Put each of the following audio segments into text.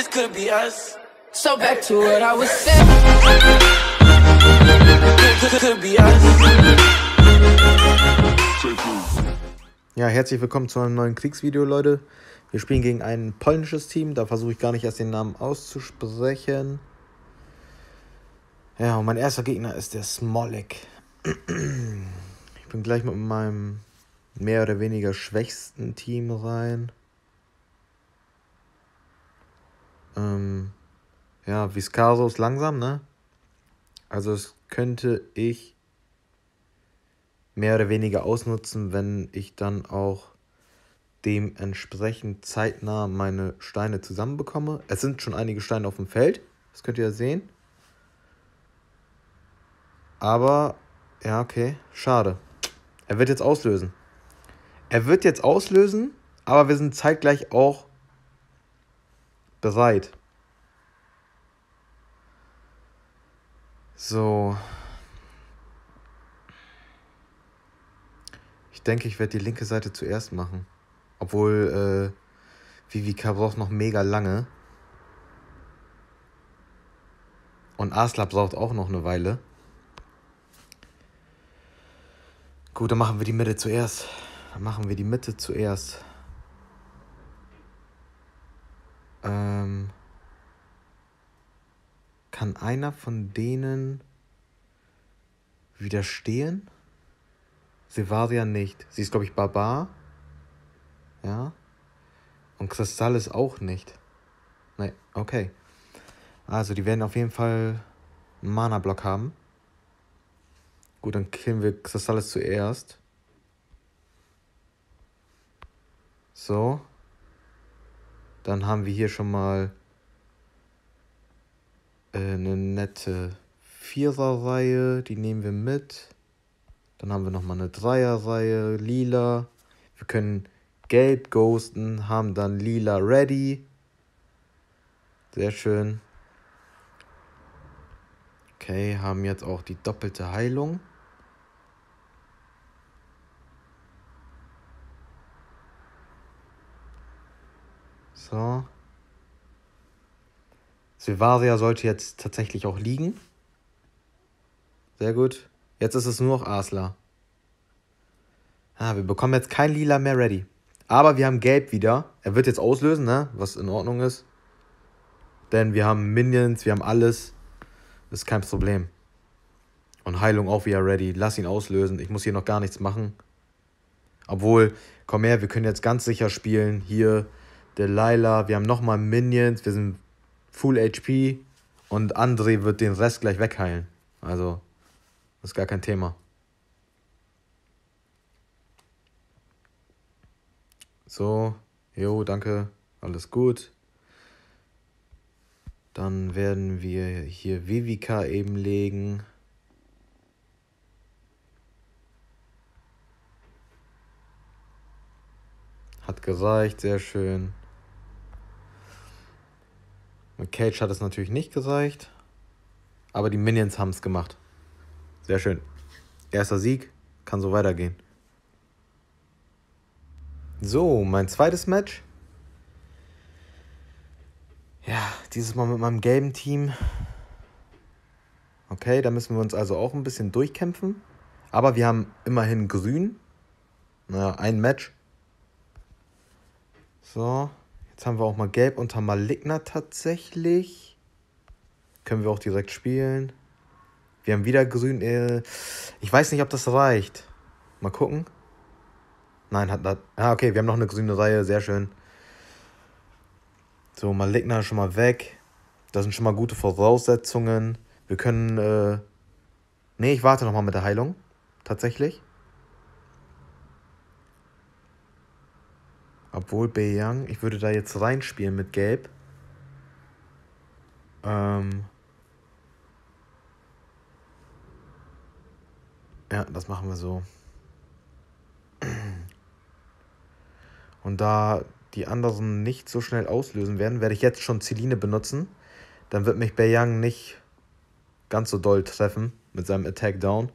this could be us. So back to what I was saying. Could, could be us. Ja, herzlich willkommen zu einem neuen Kriegsvideo, Leute. Wir spielen gegen ein polnisches Team, da versuche ich gar nicht erst den Namen auszusprechen. Ja, und mein erster Gegner ist der Smolik. Ich bin gleich mit meinem mehr oder weniger schwächsten Team rein. Ähm, ja, Viscaso ist langsam, ne? Also das könnte ich mehr oder weniger ausnutzen, wenn ich dann auch dementsprechend zeitnah meine Steine zusammenbekomme. Es sind schon einige Steine auf dem Feld, das könnt ihr ja sehen. Aber, ja, okay, schade. Er wird jetzt auslösen. Er wird jetzt auslösen, aber wir sind zeitgleich auch bereit. So. Ich denke, ich werde die linke Seite zuerst machen. Obwohl äh, Vivica braucht noch mega lange. Und Asla braucht auch noch eine Weile. Gut, dann machen wir die Mitte zuerst. Dann machen wir die Mitte zuerst. Ähm, kann einer von denen widerstehen? Sevaria nicht. Sie ist, glaube ich, Barbar. Ja. Und Kristall ist auch nicht. Nein, okay. Also, die werden auf jeden Fall Mana-Block haben. Gut, dann killen wir Kristallis zuerst. So. Dann haben wir hier schon mal äh, eine nette Viererreihe, die nehmen wir mit. Dann haben wir nochmal eine Dreierreihe, lila. Wir können gelb ghosten, haben dann lila ready. Sehr schön. Okay, haben jetzt auch die doppelte Heilung. So. Silvaria sollte jetzt tatsächlich auch liegen. Sehr gut. Jetzt ist es nur noch Asla. Ah, wir bekommen jetzt kein Lila mehr ready. Aber wir haben Gelb wieder. Er wird jetzt auslösen, ne? Was in Ordnung ist. Denn wir haben Minions, wir haben alles. Das Ist kein Problem. Und Heilung auch wieder ready. Lass ihn auslösen. Ich muss hier noch gar nichts machen. Obwohl, komm her, wir können jetzt ganz sicher spielen. Hier Delilah, wir haben nochmal Minions, wir sind Full HP und André wird den Rest gleich wegheilen. Also, das ist gar kein Thema. So, jo, danke, alles gut. Dann werden wir hier Vivica eben legen. Hat gereicht, sehr schön. Und Cage hat es natürlich nicht gezeigt. Aber die Minions haben es gemacht. Sehr schön. Erster Sieg. Kann so weitergehen. So, mein zweites Match. Ja, dieses Mal mit meinem gelben Team. Okay, da müssen wir uns also auch ein bisschen durchkämpfen. Aber wir haben immerhin grün. Naja, ein Match. So. Jetzt haben wir auch mal Gelb unter Maligna tatsächlich. Können wir auch direkt spielen. Wir haben wieder Grün. Äh, ich weiß nicht, ob das reicht. Mal gucken. Nein, hat das. Ah, okay, wir haben noch eine grüne Reihe. Sehr schön. So, Maligna schon mal weg. Das sind schon mal gute Voraussetzungen. Wir können. Äh, nee, ich warte noch mal mit der Heilung. Tatsächlich. Obwohl Beyang, ich würde da jetzt reinspielen mit Gelb. Ähm ja, das machen wir so. Und da die anderen nicht so schnell auslösen werden, werde ich jetzt schon Celine benutzen. Dann wird mich Beyang nicht ganz so doll treffen mit seinem Attack Down.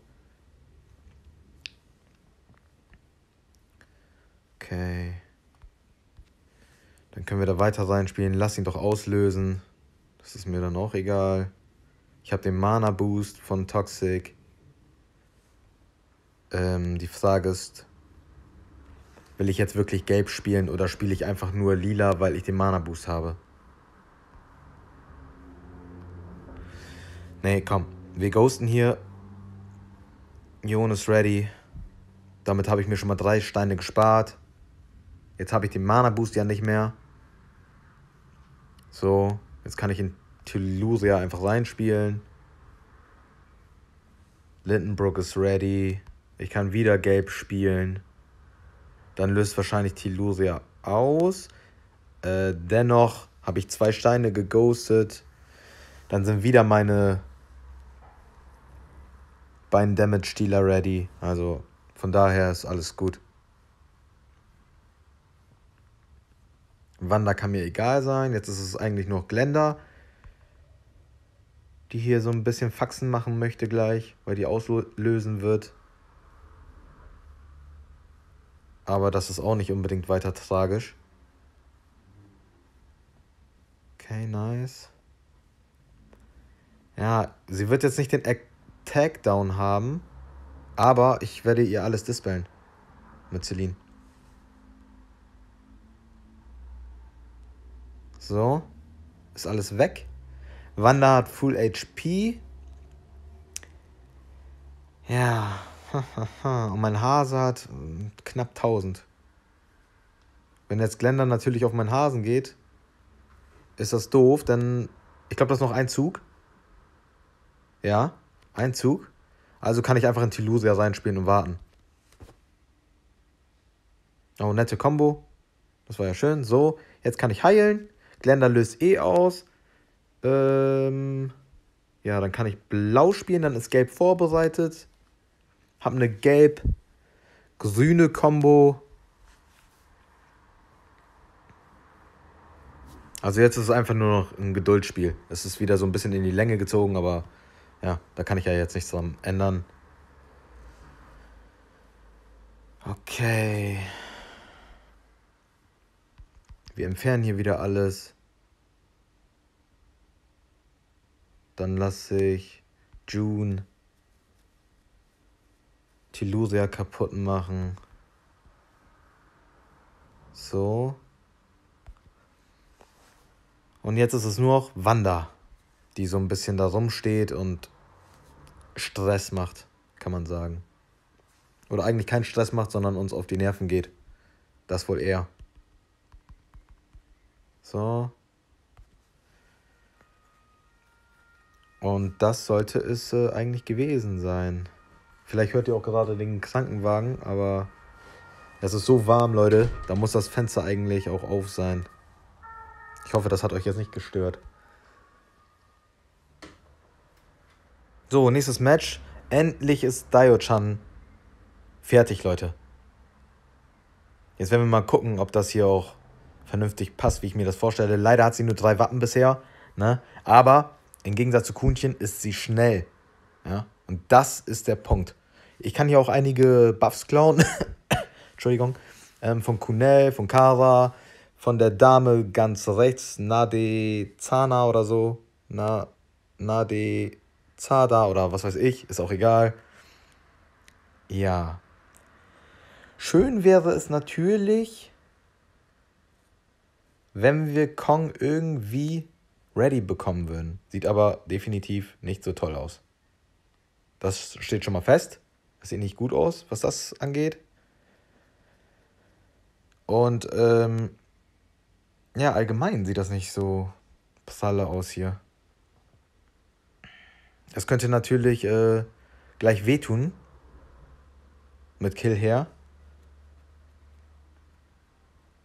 Okay können wir da weiter reinspielen. Lass ihn doch auslösen. Das ist mir dann auch egal. Ich habe den Mana Boost von Toxic. Ähm, die Frage ist, will ich jetzt wirklich gelb spielen oder spiele ich einfach nur lila, weil ich den Mana Boost habe? Nee, komm. Wir ghosten hier. Jon ist ready. Damit habe ich mir schon mal drei Steine gespart. Jetzt habe ich den Mana Boost ja nicht mehr. So, jetzt kann ich in Tuluria einfach reinspielen. Lindenbrook ist ready. Ich kann wieder gelb spielen. Dann löst wahrscheinlich Tiluria aus. Äh, dennoch habe ich zwei Steine geghostet. Dann sind wieder meine beiden Damage-Dealer ready. Also von daher ist alles gut. Wanda kann mir egal sein. Jetzt ist es eigentlich nur Glenda, die hier so ein bisschen Faxen machen möchte gleich, weil die auslösen wird. Aber das ist auch nicht unbedingt weiter tragisch. Okay, nice. Ja, sie wird jetzt nicht den Tag Down haben, aber ich werde ihr alles dispellen mit Celine. So, ist alles weg. Wanda hat Full HP. Ja, und mein Hase hat ähm, knapp 1000. Wenn jetzt Glender natürlich auf meinen Hasen geht, ist das doof, denn ich glaube, das ist noch ein Zug. Ja, ein Zug. Also kann ich einfach in Tilusia sein und warten. Oh, nette Combo. Das war ja schön. So, jetzt kann ich heilen. Glenda löst eh aus. Ähm, ja, dann kann ich blau spielen, dann ist gelb vorbereitet. Hab eine gelb-grüne Combo. Also jetzt ist es einfach nur noch ein Geduldsspiel. Es ist wieder so ein bisschen in die Länge gezogen, aber ja, da kann ich ja jetzt nichts dran ändern. Okay. Wir entfernen hier wieder alles. Dann lasse ich June Tiluria kaputt machen. So. Und jetzt ist es nur noch Wanda, die so ein bisschen da rumsteht und Stress macht, kann man sagen. Oder eigentlich keinen Stress macht, sondern uns auf die Nerven geht. Das wohl eher. So. Und das sollte es äh, eigentlich gewesen sein. Vielleicht hört ihr auch gerade den Krankenwagen, aber es ist so warm, Leute. Da muss das Fenster eigentlich auch auf sein. Ich hoffe, das hat euch jetzt nicht gestört. So, nächstes Match. Endlich ist Daio-chan fertig, Leute. Jetzt werden wir mal gucken, ob das hier auch vernünftig passt, wie ich mir das vorstelle. Leider hat sie nur drei Wappen bisher. Ne? Aber im Gegensatz zu Kuhnchen ist sie schnell. Ja? Und das ist der Punkt. Ich kann hier auch einige Buffs klauen. Entschuldigung. Ähm, von Kunel, von Kara, von der Dame ganz rechts, Nade Zana oder so. Na, Nade Zada oder was weiß ich, ist auch egal. Ja. Schön wäre es natürlich, wenn wir Kong irgendwie ready bekommen würden. Sieht aber definitiv nicht so toll aus. Das steht schon mal fest. Das sieht nicht gut aus, was das angeht. Und ähm, ja, allgemein sieht das nicht so psalle aus hier. Das könnte natürlich äh, gleich wehtun. Mit Kill her.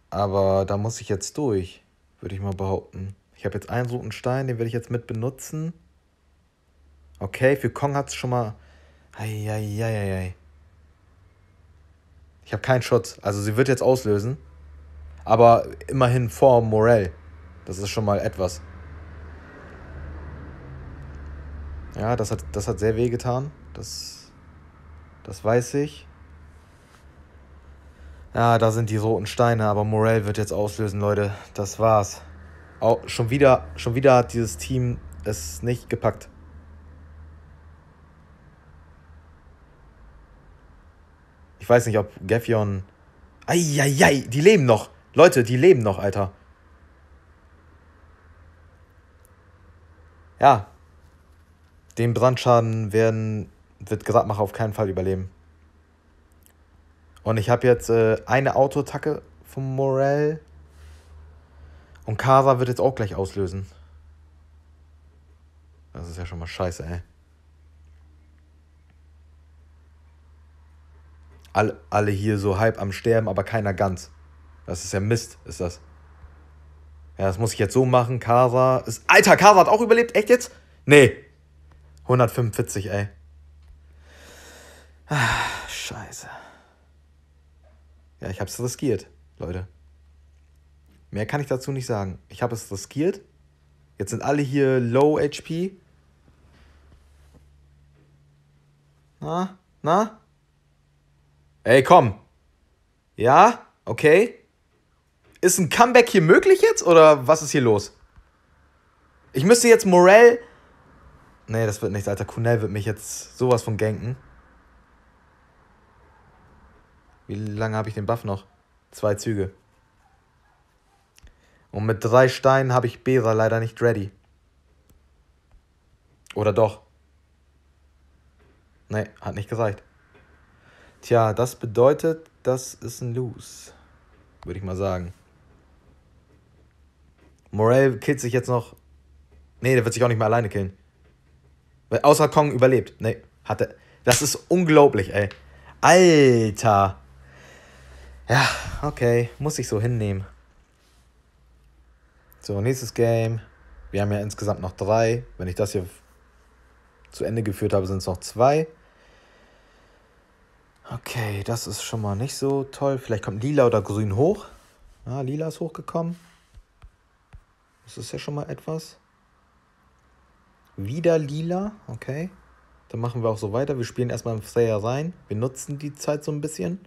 Aber da muss ich jetzt durch, würde ich mal behaupten. Ich habe jetzt einen roten Stein, den werde ich jetzt mit benutzen. Okay, für Kong hat es schon mal... Eieieiei. Ich habe keinen Schutz. Also sie wird jetzt auslösen. Aber immerhin vor Morell. Das ist schon mal etwas. Ja, das hat, das hat sehr weh getan. Das, das weiß ich. Ja, da sind die roten Steine, aber Morell wird jetzt auslösen, Leute. Das war's. Oh, schon wieder, schon wieder hat dieses Team es nicht gepackt. Ich weiß nicht, ob Geffion. Eieiei, die leben noch. Leute, die leben noch, Alter. Ja. Den Brandschaden werden, wird Gradmacher auf keinen Fall überleben. Und ich habe jetzt äh, eine Autotacke vom Morell und Casa wird jetzt auch gleich auslösen. Das ist ja schon mal scheiße, ey. All, alle hier so halb am Sterben, aber keiner ganz. Das ist ja Mist, ist das. Ja, das muss ich jetzt so machen. Casa ist. Alter, Casa hat auch überlebt. Echt jetzt? Nee. 145, ey. Ah, scheiße. Ja, ich hab's riskiert, Leute. Mehr kann ich dazu nicht sagen. Ich habe es riskiert. Jetzt sind alle hier Low HP. Na? Na? Ey, komm. Ja? Okay. Ist ein Comeback hier möglich jetzt oder was ist hier los? Ich müsste jetzt Morell. Nee, das wird nichts, Alter. Kunell wird mich jetzt sowas von ganken. Wie lange habe ich den Buff noch? Zwei Züge. Und mit drei Steinen habe ich Besa leider nicht ready. Oder doch? Nee, hat nicht gereicht. Tja, das bedeutet, das ist ein Lose. Würde ich mal sagen. Morel killt sich jetzt noch. Nee, der wird sich auch nicht mehr alleine killen. Weil außer Kong überlebt. Nee, hatte. Das ist unglaublich, ey. Alter. Ja, okay. Muss ich so hinnehmen. So, nächstes Game. Wir haben ja insgesamt noch drei. Wenn ich das hier zu Ende geführt habe, sind es noch zwei. Okay, das ist schon mal nicht so toll. Vielleicht kommt lila oder grün hoch. Ah, lila ist hochgekommen. Das ist ja schon mal etwas. Wieder lila, okay. Dann machen wir auch so weiter. Wir spielen erstmal im Slayer rein. Wir nutzen die Zeit so ein bisschen.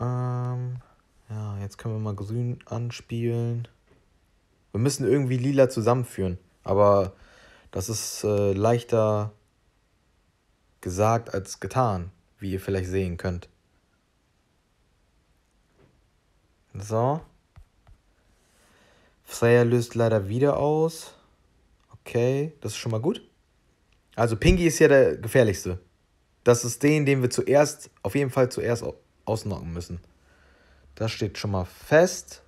Ähm, ja, jetzt können wir mal grün anspielen. Wir müssen irgendwie lila zusammenführen. Aber das ist äh, leichter gesagt als getan, wie ihr vielleicht sehen könnt. So. Freya löst leider wieder aus. Okay, das ist schon mal gut. Also Pinky ist ja der gefährlichste. Das ist den, den wir zuerst, auf jeden Fall zuerst ausnocken müssen. Das steht schon mal fest.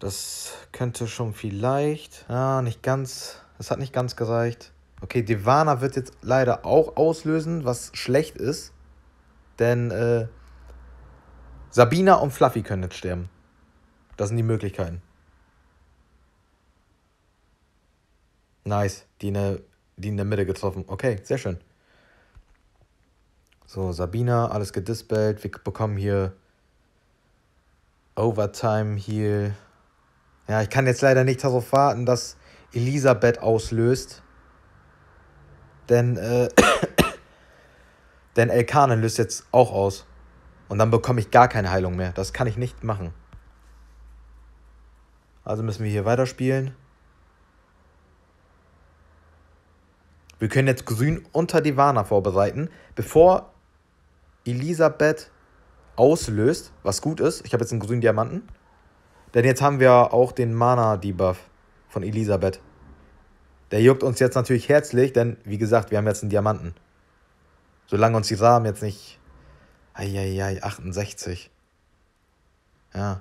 Das könnte schon vielleicht. Ah, nicht ganz. Das hat nicht ganz gereicht. Okay, Devana wird jetzt leider auch auslösen, was schlecht ist. Denn äh, Sabina und Fluffy können jetzt sterben. Das sind die Möglichkeiten. Nice. Die in der, die in der Mitte getroffen. Okay, sehr schön. So, Sabina, alles gedispelt. Wir bekommen hier Overtime Heal. Ja, ich kann jetzt leider nicht darauf warten, dass Elisabeth auslöst. Denn, äh, denn Elkanen löst jetzt auch aus. Und dann bekomme ich gar keine Heilung mehr. Das kann ich nicht machen. Also müssen wir hier weiterspielen. Wir können jetzt Grün unter Divana vorbereiten, bevor Elisabeth auslöst, was gut ist. Ich habe jetzt einen grünen Diamanten. Denn jetzt haben wir auch den Mana-Debuff von Elisabeth. Der juckt uns jetzt natürlich herzlich, denn wie gesagt, wir haben jetzt einen Diamanten. Solange uns die Samen jetzt nicht. Eieiei, 68. Ja.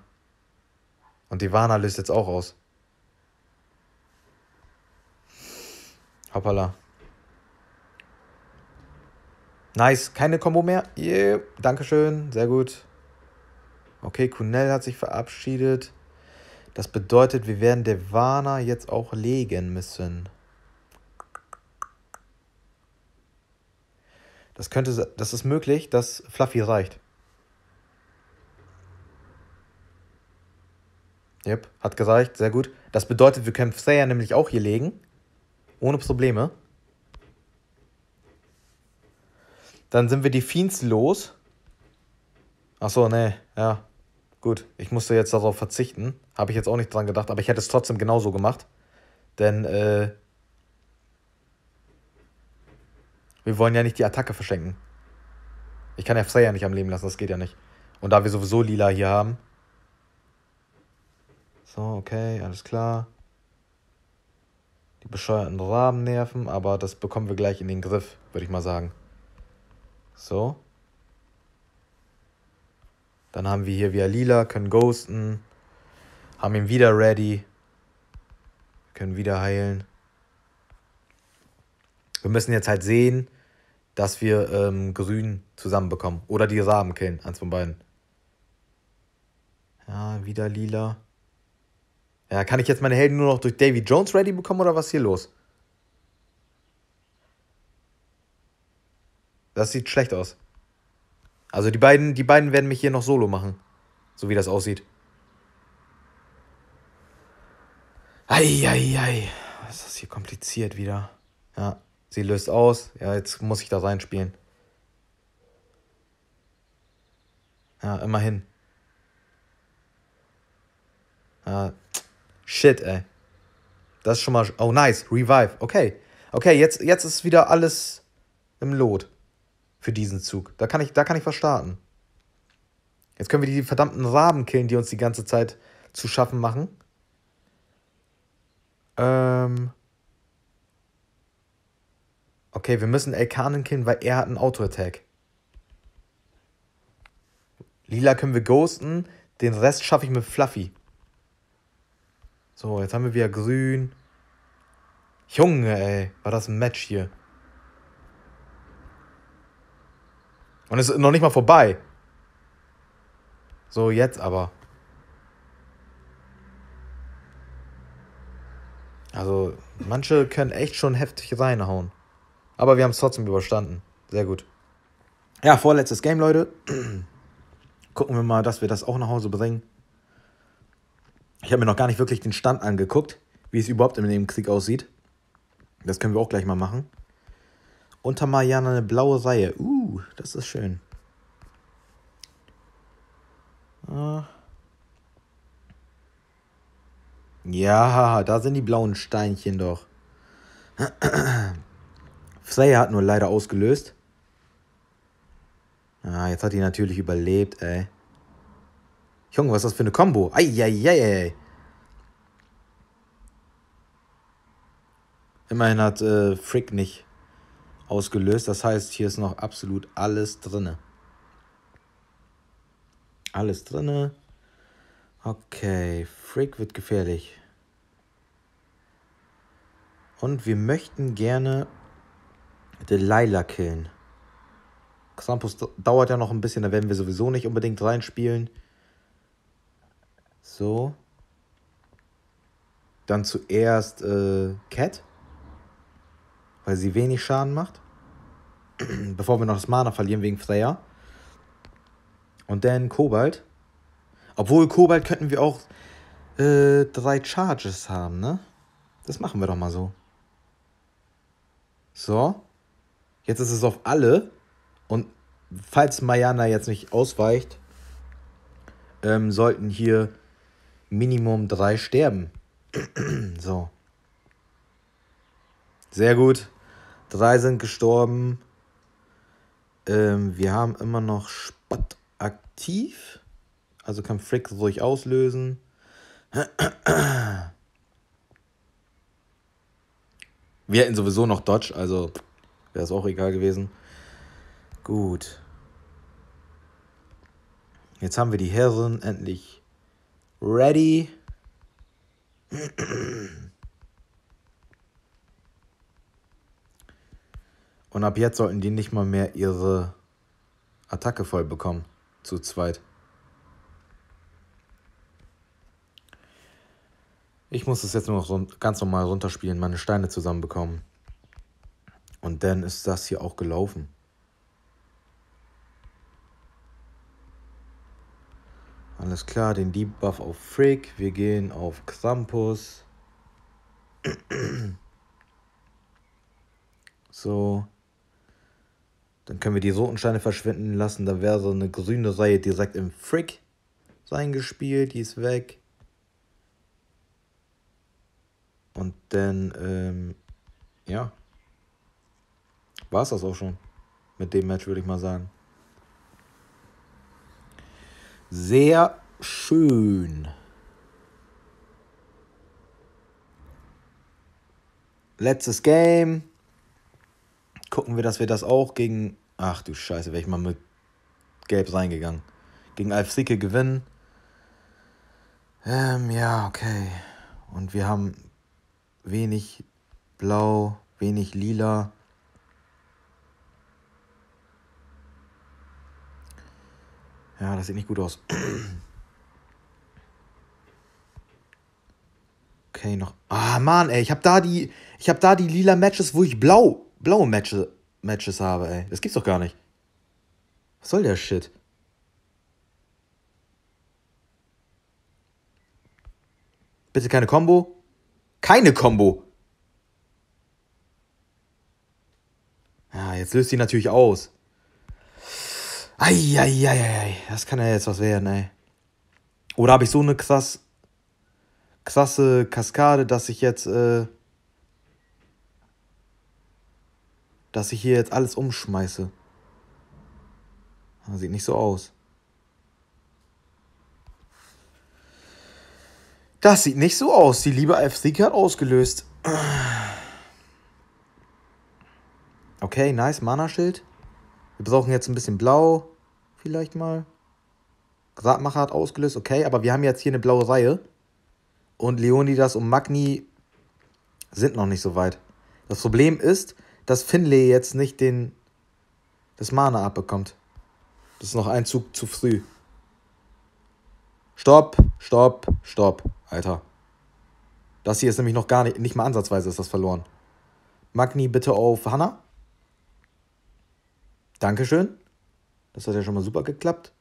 Und die Warner löst jetzt auch aus. Hoppala. Nice, keine Combo mehr. Yeah, Dankeschön, sehr gut. Okay, Kunell hat sich verabschiedet. Das bedeutet, wir werden Devana jetzt auch legen müssen. Das könnte, das ist möglich, dass Fluffy reicht. Yep, hat gereicht, sehr gut. Das bedeutet, wir können Freya nämlich auch hier legen. Ohne Probleme. Dann sind wir die Fiends los. Achso, nee, ja. Gut, ich musste jetzt darauf verzichten. Habe ich jetzt auch nicht dran gedacht, aber ich hätte es trotzdem genauso gemacht. Denn, äh. Wir wollen ja nicht die Attacke verschenken. Ich kann ja Freya nicht am Leben lassen, das geht ja nicht. Und da wir sowieso Lila hier haben. So, okay, alles klar. Die bescheuerten Raben nerven, aber das bekommen wir gleich in den Griff, würde ich mal sagen. So. Dann haben wir hier wieder lila, können ghosten. Haben ihn wieder ready. Können wieder heilen. Wir müssen jetzt halt sehen, dass wir ähm, grün zusammenbekommen. Oder die Raben killen, eins von beiden. Ja, wieder lila. Ja, kann ich jetzt meine Helden nur noch durch Davy Jones ready bekommen oder was ist hier los? Das sieht schlecht aus. Also die beiden, die beiden werden mich hier noch solo machen. So wie das aussieht. Eieiei. Was Ist das hier kompliziert wieder? Ja, sie löst aus. Ja, jetzt muss ich da reinspielen. Ja, immerhin. Ja, shit, ey. Das ist schon mal. Oh, nice. Revive. Okay. Okay, jetzt, jetzt ist wieder alles im Lot für diesen Zug. Da kann ich, da kann ich was starten. Jetzt können wir die verdammten Raben killen, die uns die ganze Zeit zu schaffen machen. Ähm. Okay, wir müssen Elkanen killen, weil er hat einen Auto-Attack. Lila können wir ghosten. Den Rest schaffe ich mit Fluffy. So, jetzt haben wir wieder grün. Junge, ey. War das ein Match hier. Und es ist noch nicht mal vorbei. So, jetzt aber. Also, manche können echt schon heftig reinhauen. Aber wir haben es trotzdem überstanden. Sehr gut. Ja, vorletztes Game, Leute. Gucken wir mal, dass wir das auch nach Hause bringen. Ich habe mir noch gar nicht wirklich den Stand angeguckt, wie es überhaupt in dem Krieg aussieht. Das können wir auch gleich mal machen. Unter Mariana eine blaue Reihe. Uh. Uh, das ist schön. Ah. Ja, da sind die blauen Steinchen doch. Freya hat nur leider ausgelöst. Ah, jetzt hat die natürlich überlebt, ey. Junge, was ist das für eine Kombo? Eieiei. Immerhin hat äh, Frick nicht ausgelöst. Das heißt, hier ist noch absolut alles drin. Alles drin. Okay, Freak wird gefährlich. Und wir möchten gerne Delilah killen. Krampus dauert ja noch ein bisschen, da werden wir sowieso nicht unbedingt reinspielen. So. Dann zuerst äh, Cat weil sie wenig Schaden macht. Bevor wir noch das Mana verlieren wegen Freya. Und dann Kobalt. Obwohl Kobalt könnten wir auch äh, drei Charges haben, ne? Das machen wir doch mal so. So. Jetzt ist es auf alle. Und falls Mayana jetzt nicht ausweicht, ähm, sollten hier Minimum drei sterben. so. Sehr gut. Drei sind gestorben. Ähm, wir haben immer noch Spott aktiv. Also kann Frick ruhig auslösen. Wir hätten sowieso noch Dodge, also wäre es auch egal gewesen. Gut. Jetzt haben wir die Herren endlich ready. Und ab jetzt sollten die nicht mal mehr ihre Attacke voll bekommen. Zu zweit. Ich muss das jetzt nur noch ganz normal runterspielen, meine Steine zusammenbekommen. Und dann ist das hier auch gelaufen. Alles klar, den Debuff auf Frick. Wir gehen auf Krampus. so. Dann können wir die Sotensteine verschwinden lassen. Da wäre so eine grüne Reihe direkt im Frick sein gespielt. Die ist weg. Und dann, ähm, ja. War es das auch schon. Mit dem Match würde ich mal sagen. Sehr schön. Letztes Game gucken wir, dass wir das auch gegen. Ach du Scheiße, wäre ich mal mit Gelb reingegangen. Gegen Alf Sicke gewinnen. Ähm, ja, okay. Und wir haben wenig Blau, wenig Lila. Ja, das sieht nicht gut aus. Okay, noch. Ah, Mann, ey, ich hab da die. Ich hab da die lila Matches, wo ich blau blaue Matches, Matches habe, ey. Das gibt's doch gar nicht. Was soll der Shit? Bitte keine Combo. Keine Combo. Ja, jetzt löst die natürlich aus. Eieieiei, das kann ja jetzt was werden, ey. Oder habe ich so eine krass, krasse Kaskade, dass ich jetzt äh, dass ich hier jetzt alles umschmeiße. Das sieht nicht so aus. Das sieht nicht so aus. Die liebe FC hat ausgelöst. Okay, nice. Mana-Schild. Wir brauchen jetzt ein bisschen Blau. Vielleicht mal. Gradmacher hat ausgelöst. Okay, aber wir haben jetzt hier eine blaue Reihe. Und Leonidas und Magni sind noch nicht so weit. Das Problem ist, dass Finlay jetzt nicht den, das Mana abbekommt. Das ist noch ein Zug zu früh. Stopp, stopp, stopp, Alter. Das hier ist nämlich noch gar nicht, nicht mal ansatzweise ist das verloren. Magni bitte auf Hanna. Dankeschön. Das hat ja schon mal super geklappt.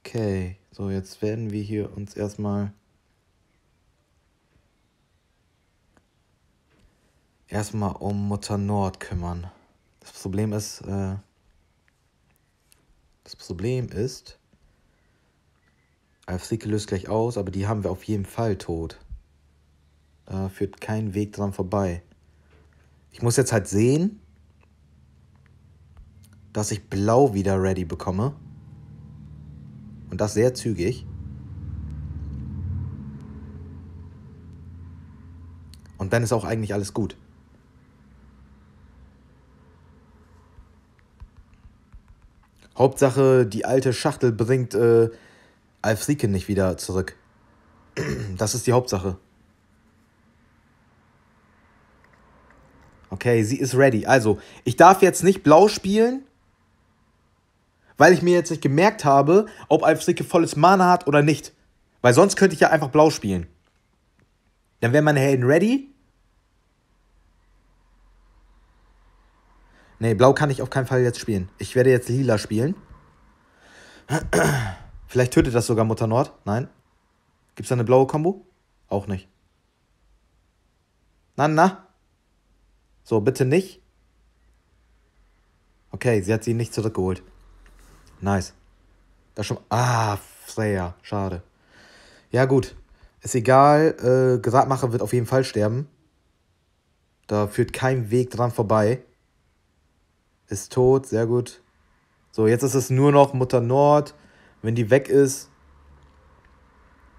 Okay, so jetzt werden wir hier uns erstmal erstmal um Mutter Nord kümmern. Das Problem ist, äh, das Problem ist, Alfrike löst gleich aus, aber die haben wir auf jeden Fall tot. Da führt kein Weg dran vorbei. Ich muss jetzt halt sehen, dass ich blau wieder ready bekomme. Und das sehr zügig. Und dann ist auch eigentlich alles gut. Hauptsache, die alte Schachtel bringt äh, Alf Rieken nicht wieder zurück. Das ist die Hauptsache. Okay, sie ist ready. Also, ich darf jetzt nicht blau spielen, weil ich mir jetzt nicht gemerkt habe, ob Alf Rieke volles Mana hat oder nicht. Weil sonst könnte ich ja einfach blau spielen. Dann wäre meine Helden ready Nee, blau kann ich auf keinen Fall jetzt spielen. Ich werde jetzt lila spielen. Vielleicht tötet das sogar Mutter Nord. Nein. Gibt es da eine blaue Combo? Auch nicht. Na, na. So, bitte nicht. Okay, sie hat sie nicht zurückgeholt. Nice. Das schon. Ah, Freya. Schade. Ja, gut. Ist egal. Äh, Gradmacher wird auf jeden Fall sterben. Da führt kein Weg dran vorbei ist tot, sehr gut. So, jetzt ist es nur noch Mutter Nord. Wenn die weg ist,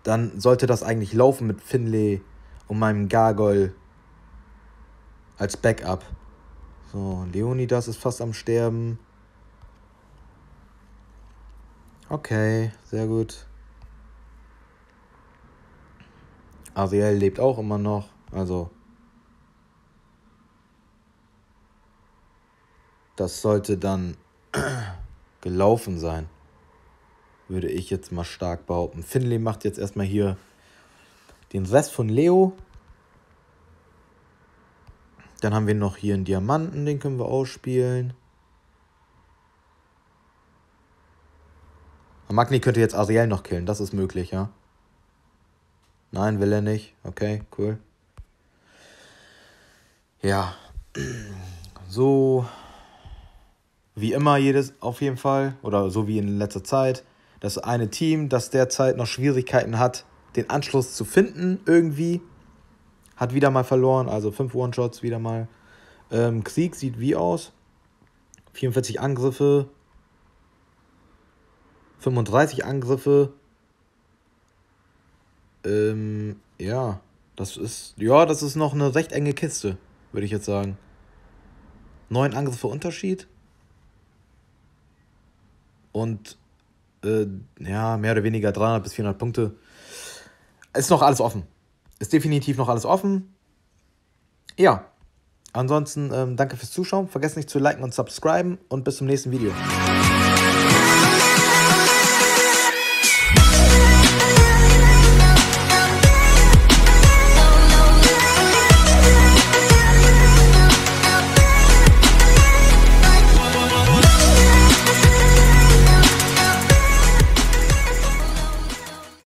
dann sollte das eigentlich laufen mit Finlay und meinem Gargoyle als Backup. So, Leonidas ist fast am Sterben. Okay, sehr gut. Ariel lebt auch immer noch. Also, das sollte dann gelaufen sein. Würde ich jetzt mal stark behaupten. Finley macht jetzt erstmal hier den Rest von Leo. Dann haben wir noch hier einen Diamanten, den können wir ausspielen. Magni könnte jetzt Ariel noch killen, das ist möglich, ja. Nein, will er nicht. Okay, cool. Ja. So wie immer jedes auf jeden Fall oder so wie in letzter Zeit, das eine Team, das derzeit noch Schwierigkeiten hat, den Anschluss zu finden irgendwie, hat wieder mal verloren, also fünf One-Shots wieder mal. Ähm, Krieg sieht wie aus? 44 Angriffe, 35 Angriffe. Ähm, ja, das ist, ja, das ist noch eine recht enge Kiste, würde ich jetzt sagen. 9 Angriffe Unterschied und äh, ja, mehr oder weniger 300 bis 400 Punkte. Ist noch alles offen. Ist definitiv noch alles offen. Ja, ansonsten ähm, danke fürs Zuschauen. Vergesst nicht zu liken und subscriben und bis zum nächsten Video.